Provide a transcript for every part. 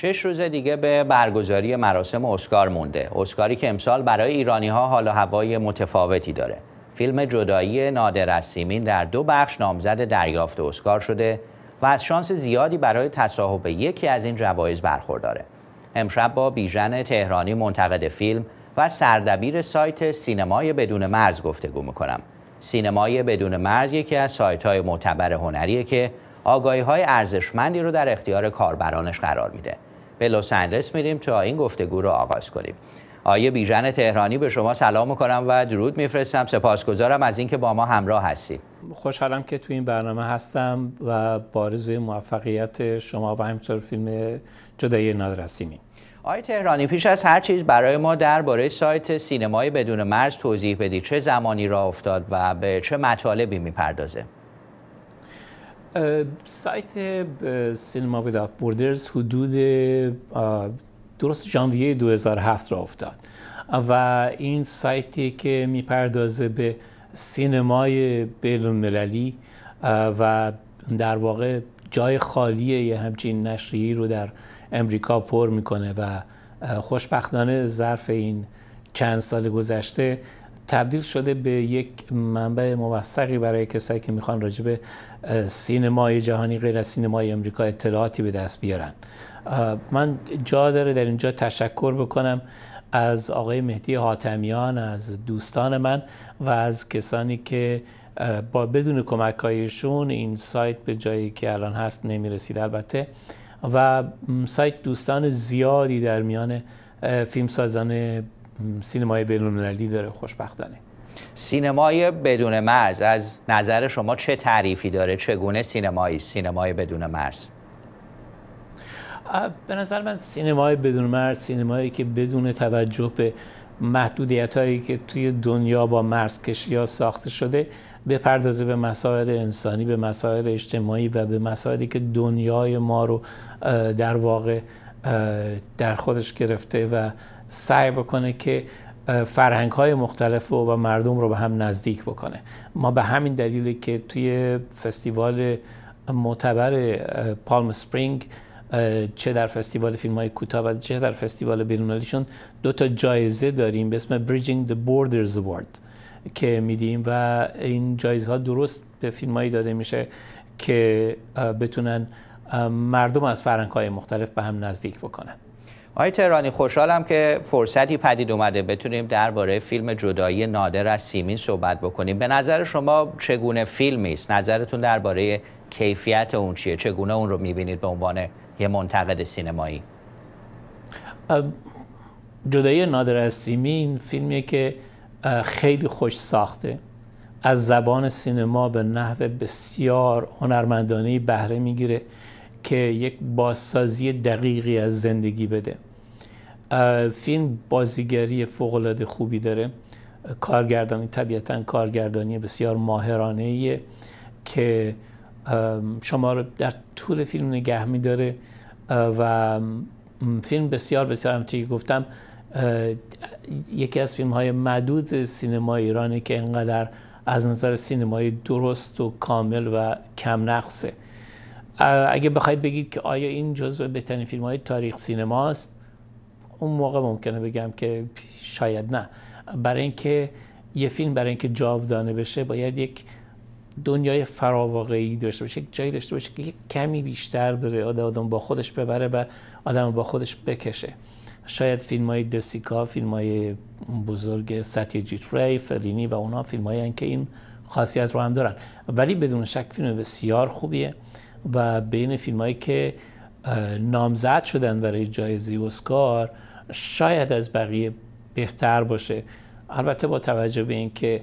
شش روز دیگه به برگزاری مراسم اسکار مونده اسکاری که امسال برای ایرانی ها حال و هوای متفاوتی داره فیلم جدایی نادر از سیمین در دو بخش نامزد دریافت اسکار شده و از شانس زیادی برای تصاحب یکی از این جوایز برخورداره امشب با بیژن تهرانی منتقد فیلم و سردبیر سایت سینمای بدون مرز گفتگو میکنم سینمای بدون مرز یکی از سایت های معتبر هنریه که آگاهی ارزشمندی رو در اختیار کاربرانش قرار میده به لس آنجلس میریم تا این گفتگو رو آغاز کنیم آیه بیژن تهرانی به شما سلام میکنم و درود میفرستم سپاسگزارم از اینکه با ما همراه هستید. خوشحالم که تو این برنامه هستم و بارزوی موفقیت شما و همینطور فیلم جدای نادرسیمی آقای تهرانی پیش از هر چیز برای ما درباره سایت سینمای بدون مرز توضیح بدید چه زمانی را افتاد و به چه مطالبی میپردازه سایت سینما ویدات بوردرز حدود درست ژانویه 2007 را افتاد و این سایتی که میپردازه به سینمای بیلون مللی و در واقع جای خالی یه همچین نشریه رو در امریکا پر میکنه و خوشبختانه ظرف این چند سال گذشته تبدیل شده به یک منبع موثقی برای کسایی که میخوان راجع به سینمای جهانی غیر از سینمای امریکا اطلاعاتی به دست بیارن من جا داره در اینجا تشکر بکنم از آقای مهدی حاتمیان از دوستان من و از کسانی که با بدون کمکهایشون این سایت به جایی که الان هست نمیرسید البته و سایت دوستان زیادی در میان فیلمسازان سینمای بین‌المللی داره خوشبختانه سینمای بدون مرز از نظر شما چه تعریفی داره چگونه سینمایی سینمای بدون مرز به نظر من سینمای بدون مرز سینمایی که بدون توجه به محدودیت هایی که توی دنیا با مرز کشی ها ساخته شده بپردازه به مسائل انسانی به مسائل اجتماعی و به مسائلی که دنیای ما رو در واقع در خودش گرفته و سعی بکنه که فرهنگ های مختلف و, و مردم رو به هم نزدیک بکنه ما به همین دلیله که توی فستیوال معتبر پالم سپرینگ چه در فستیوال فیلم های کوتاه و چه در فستیوال بینالمللیشون دو تا جایزه داریم به اسم Bridging the Borders Award که میدیم و این جایزه ها درست به فیلم داده میشه که بتونن مردم از های مختلف به هم نزدیک بکنن آقای تهرانی خوشحالم که فرصتی پدید اومده بتونیم درباره فیلم جدایی نادر از سیمین صحبت بکنیم به نظر شما چگونه فیلمی است نظرتون درباره کیفیت اون چیه چگونه اون رو میبینید به عنوان یه منتقد سینمایی جدایی نادر از سیمین فیلمیه که خیلی خوش ساخته از زبان سینما به نحو بسیار هنرمندانه بهره میگیره که یک بازسازی دقیقی از زندگی بده فیلم بازیگری فوقالعاده خوبی داره کارگردانی طبیعتا کارگردانی بسیار ماهرانه ایه که شما رو در طول فیلم نگه میداره و فیلم بسیار بسیار همچنین گفتم یکی از فیلم های مدود سینما ایرانه که انقدر از نظر سینمایی درست و کامل و کم نقصه اگه بخواید بگید که آیا این جزو بهترین فیلم های تاریخ سینماست اون موقع ممکنه بگم که شاید نه برای اینکه یه فیلم برای اینکه جاودانه بشه باید یک دنیای فراواقعی داشته باشه یک جایی داشته باشه که کمی بیشتر بره آدم, آدم با خودش ببره و آدم با خودش بکشه شاید فیلم های دسیکا فیلم های بزرگ ساتیجیت جیتری فرینی و اونا فیلم که این خاصیت رو هم دارن ولی بدون شک فیلم بسیار خوبیه و بین فیلم هایی که نامزد شدن برای جایزه اسکار شاید از بقیه بهتر باشه البته با توجه به اینکه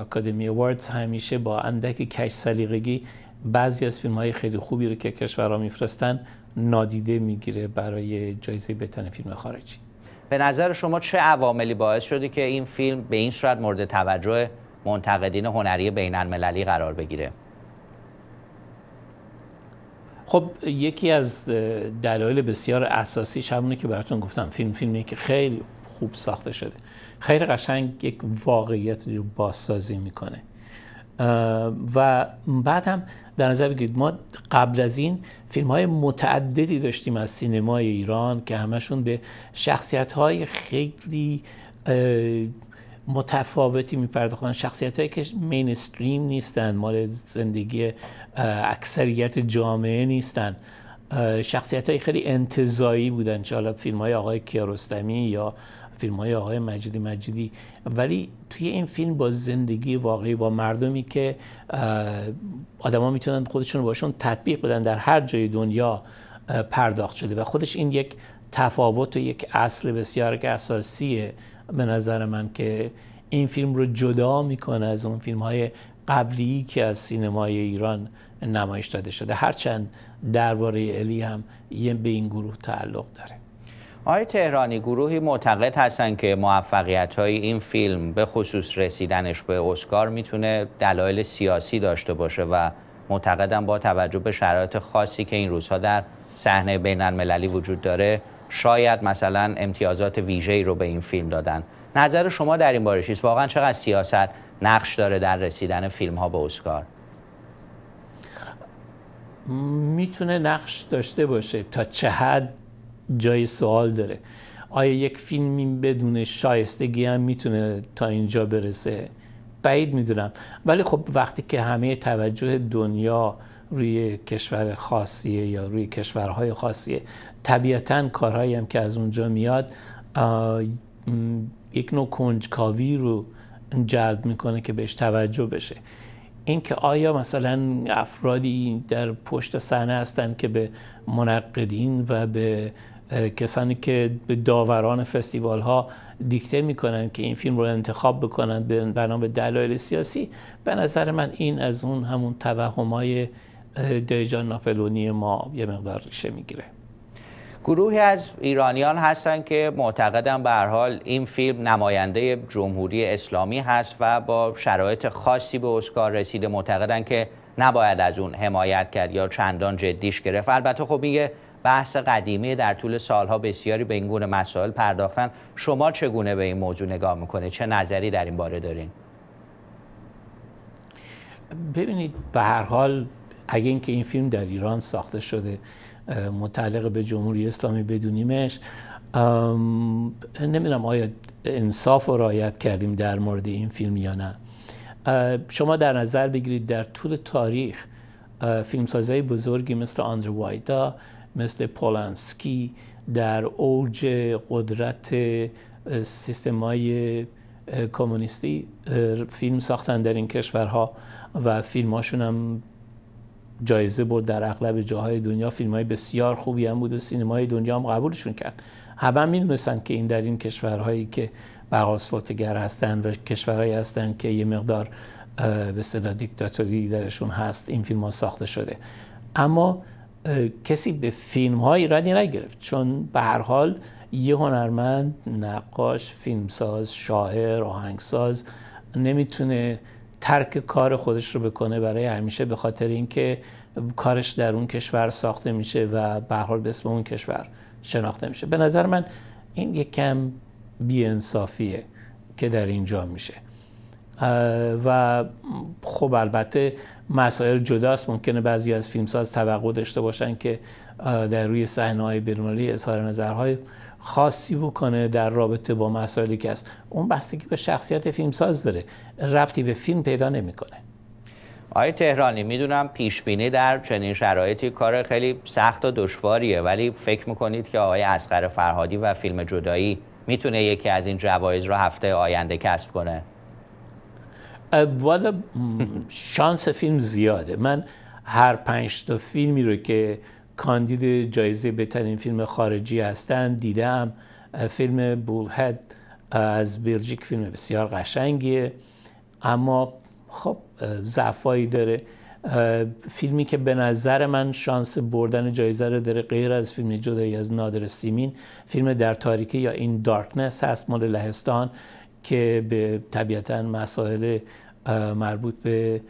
اکادمی اواردز همیشه با اندک کش سلیقگی بعضی از فیلم های خیلی خوبی رو که کشورها میفرستن نادیده میگیره برای جایزه بهترین فیلم خارجی به نظر شما چه عواملی باعث شده که این فیلم به این صورت مورد توجه منتقدین هنری بین المللی قرار بگیره خب یکی از دلایل بسیار اساسی همونه که براتون گفتم فیلم فیلمی که خیلی خوب ساخته شده خیلی قشنگ یک واقعیت رو بازسازی میکنه و بعد هم در نظر بگیرید ما قبل از این فیلم های متعددی داشتیم از سینمای ایران که همشون به شخصیت های خیلی متفاوتی میپرداختن شخصیت هایی که مینستریم نیستن مال زندگی اکثریت جامعه نیستن شخصیت خیلی انتظایی بودن چه حالا فیلم های آقای کیارستمی یا فیلم های آقای مجدی مجدی. ولی توی این فیلم با زندگی واقعی با مردمی که آدما میتونن خودشون باشون تطبیق بدن در هر جای دنیا پرداخت شده و خودش این یک تفاوت و یک اصل بسیار که به نظر من که این فیلم رو جدا میکنه از اون فیلم های قبلی که از سینمای ایران نمایش داده شده هرچند درباره الی هم یه به این گروه تعلق داره آقای تهرانی گروهی معتقد هستند که موفقیت های این فیلم به خصوص رسیدنش به اسکار میتونه دلایل سیاسی داشته باشه و معتقدم با توجه به شرایط خاصی که این روزها در صحنه بین المللی وجود داره شاید مثلا امتیازات ویژه‌ای رو به این فیلم دادن نظر شما در این باره چیست واقعا چقدر سیاست نقش داره در رسیدن فیلم ها به اسکار میتونه نقش داشته باشه تا چه حد جای سوال داره آیا یک فیلمی بدون شایستگی هم میتونه تا اینجا برسه بعید میدونم ولی خب وقتی که همه توجه دنیا روی کشور خاصیه یا روی کشورهای خاصیه طبیعتا کارهایی هم که از اونجا میاد یک نوع کنجکاوی رو جلب میکنه که بهش توجه بشه اینکه آیا مثلا افرادی در پشت صحنه هستند که به منقدین و به کسانی که به داوران فستیوال ها دیکته میکنن که این فیلم رو انتخاب بکنن بنا به دلایل سیاسی به نظر من این از اون همون توهم های دیجان ناپلونی ما یه مقدار ریشه میگیره گروهی از ایرانیان هستند که معتقدم به هر حال این فیلم نماینده جمهوری اسلامی هست و با شرایط خاصی به اسکار رسیده معتقدن که نباید از اون حمایت کرد یا چندان جدیش گرفت البته خب میگه بحث قدیمی در طول سالها بسیاری به این گونه مسائل پرداختن شما چگونه به این موضوع نگاه میکنه چه نظری در این باره دارین ببینید به هر حال اگه اینکه این فیلم در ایران ساخته شده متعلق به جمهوری اسلامی بدونیمش نمیدونم آیا انصاف و رایت کردیم در مورد این فیلم یا نه شما در نظر بگیرید در طول تاریخ فیلمسازهای بزرگی مثل آندرو وایدا مثل پولانسکی در اوج قدرت سیستمای کمونیستی فیلم ساختن در این کشورها و فیلماشونم هم جایزه برد در اغلب جاهای دنیا فیلم های بسیار خوبی هم بود و سینمای دنیا هم قبولشون کرد همه میدونستن که این در این کشورهایی که بقاسلطگر هستن و کشورهایی هستن که یه مقدار به صدا دیکتاتوری درشون هست این فیلم ها ساخته شده اما کسی به فیلم های ایرانی نگرفت چون به هر حال یه هنرمند نقاش فیلمساز شاعر آهنگساز نمیتونه ترک کار خودش رو بکنه برای همیشه به خاطر اینکه کارش در اون کشور ساخته میشه و به حال به اسم اون کشور شناخته میشه به نظر من این یک کم بیانصافیه که در اینجا میشه و خب البته مسائل جداست ممکنه بعضی از فیلمساز توقع داشته باشن که در روی صحنه های برمالی اظهار نظرهای خاصی بکنه در رابطه با مسائلی که هست اون بستگی به شخصیت فیلمساز داره ربطی به فیلم پیدا نمیکنه آقای تهرانی میدونم پیش بینی در چنین شرایطی کار خیلی سخت و دشواریه ولی فکر میکنید که آقای اسقر فرهادی و فیلم جدایی میتونه یکی از این جوایز رو هفته آینده کسب کنه والا شانس فیلم زیاده من هر پنج تا فیلمی رو که کاندید جایزه بهترین فیلم خارجی هستن دیدم فیلم بولهد از بلژیک فیلم بسیار قشنگیه اما خب ضعفایی داره فیلمی که به نظر من شانس بردن جایزه رو داره غیر از فیلم جدایی از نادر سیمین فیلم در تاریکی یا این دارکنس هست مال لهستان که به طبیعتا مسائل مربوط به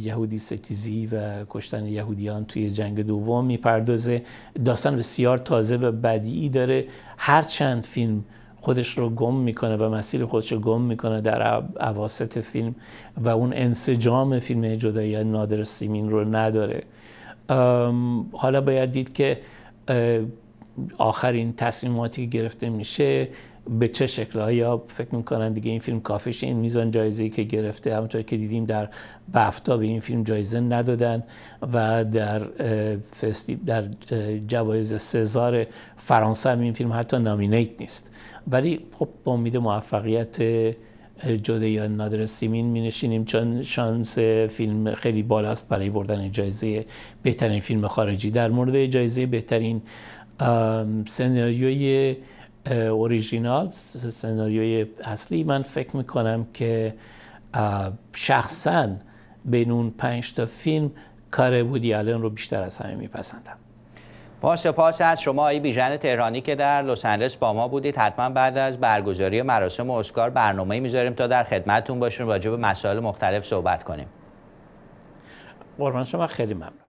یهودی ستیزی و کشتن یهودیان توی جنگ دوم میپردازه داستان بسیار تازه و بدیعی داره هرچند فیلم خودش رو گم میکنه و مسیر خودش رو گم میکنه در عواست فیلم و اون انسجام فیلم جدایی نادر سیمین رو نداره حالا باید دید که آخرین تصمیماتی که گرفته میشه به چه شکل یا فکر میکنن دیگه این فیلم کافیش این میزان جایزه که گرفته همونطور که دیدیم در بفتا به این فیلم جایزه ندادن و در در جوایز سزار فرانسه هم این فیلم حتی نامینیت نیست ولی خب با امید موفقیت جده یا نادر سیمین می نشینیم چون شانس فیلم خیلی بالاست برای بردن جایزه بهترین فیلم خارجی در مورد جایزه بهترین سناریوی اوریژینال سناریوی اصلی من فکر میکنم که شخصا بین اون پنج تا فیلم کار بودی آلن رو بیشتر از همه میپسندم با سپاس از شما ای بیژن تهرانی که در لس آنجلس با ما بودید حتما بعد از برگزاری مراسم اسکار برنامه میذاریم تا در خدمتتون باشیم راجع به مسائل مختلف صحبت کنیم قربان شما خیلی ممنون